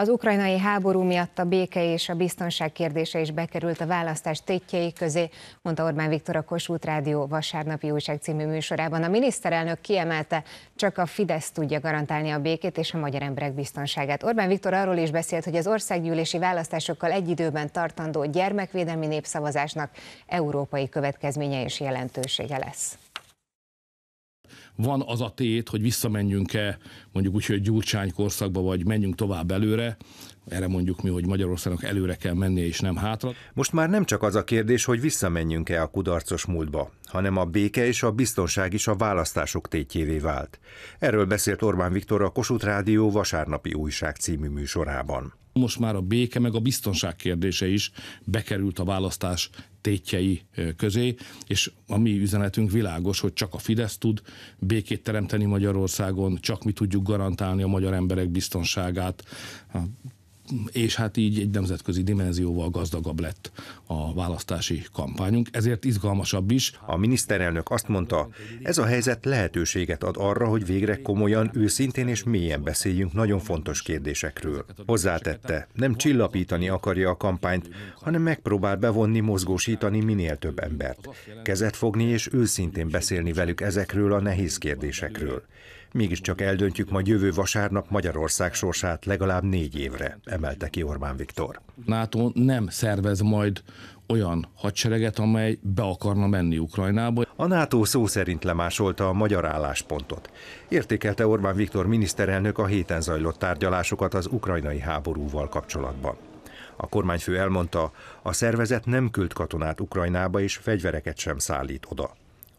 Az ukrajnai háború miatt a béke és a biztonság kérdése is bekerült a választás tétjei közé, mondta Orbán Viktor a Kossuth Rádió vasárnapi újság című műsorában. A miniszterelnök kiemelte, csak a Fidesz tudja garantálni a békét és a magyar emberek biztonságát. Orbán Viktor arról is beszélt, hogy az országgyűlési választásokkal egy időben tartandó gyermekvédelmi népszavazásnak európai következménye és jelentősége lesz van az a tét, hogy visszamenjünk-e mondjuk úgy, hogy gyurcsány korszakba, vagy menjünk tovább előre, erre mondjuk mi, hogy Magyarországnak előre kell mennie és nem hátra. Most már nem csak az a kérdés, hogy visszamenjünk-e a kudarcos múltba, hanem a béke és a biztonság is a választások tétjévé vált. Erről beszélt Orbán Viktor a Kossuth Rádió vasárnapi újság című műsorában most már a béke meg a biztonság kérdése is bekerült a választás tétjei közé, és a mi üzenetünk világos, hogy csak a Fidesz tud békét teremteni Magyarországon, csak mi tudjuk garantálni a magyar emberek biztonságát. A és hát így egy nemzetközi dimenzióval gazdagabb lett a választási kampányunk, ezért izgalmasabb is. A miniszterelnök azt mondta, ez a helyzet lehetőséget ad arra, hogy végre komolyan, őszintén és mélyen beszéljünk nagyon fontos kérdésekről. Hozzátette, nem csillapítani akarja a kampányt, hanem megpróbál bevonni, mozgósítani minél több embert. Kezet fogni és őszintén beszélni velük ezekről a nehéz kérdésekről. Mégiscsak eldöntjük majd jövő vasárnap Magyarország sorsát legalább négy évre, emelte ki Orbán Viktor. NATO nem szervez majd olyan hadsereget, amely be akarna menni Ukrajnába. A NATO szó szerint lemásolta a magyar álláspontot. Értékelte Orbán Viktor miniszterelnök a héten zajlott tárgyalásokat az ukrajnai háborúval kapcsolatban. A kormányfő elmondta, a szervezet nem küld katonát Ukrajnába és fegyvereket sem szállít oda.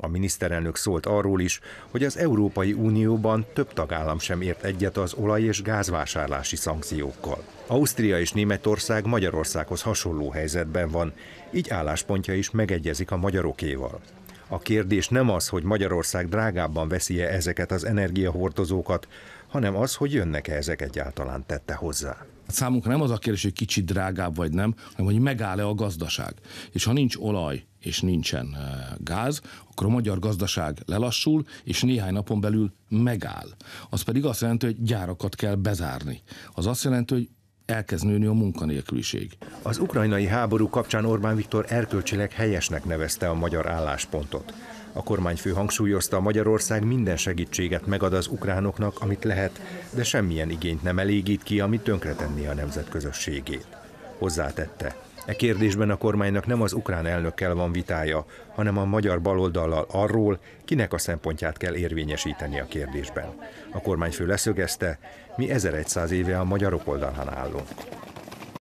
A miniszterelnök szólt arról is, hogy az Európai Unióban több tagállam sem ért egyet az olaj- és gázvásárlási szankciókkal. Ausztria és Németország Magyarországhoz hasonló helyzetben van, így álláspontja is megegyezik a magyarokéval. A kérdés nem az, hogy Magyarország drágábban veszi-e ezeket az energiahordozókat, hanem az, hogy jönnek-e ezek egyáltalán, tette hozzá számunkra nem az a kérdés, hogy kicsit drágább vagy nem, hanem hogy megáll-e a gazdaság. És ha nincs olaj, és nincsen eh, gáz, akkor a magyar gazdaság lelassul, és néhány napon belül megáll. Az pedig azt jelenti, hogy gyárakat kell bezárni. Az azt jelenti, hogy elkezd nőni a munkanélküliség. Az ukrajnai háború kapcsán Orbán Viktor erkölcsileg helyesnek nevezte a magyar álláspontot. A kormányfő hangsúlyozta, Magyarország minden segítséget megad az ukránoknak, amit lehet, de semmilyen igényt nem elégít ki, amit tönkretenni a nemzetközösségét. Hozzátette, E kérdésben a kormánynak nem az ukrán elnökkel van vitája, hanem a magyar baloldallal arról, kinek a szempontját kell érvényesíteni a kérdésben. A kormányfő leszögezte, mi 1100 éve a magyarok oldalán állunk.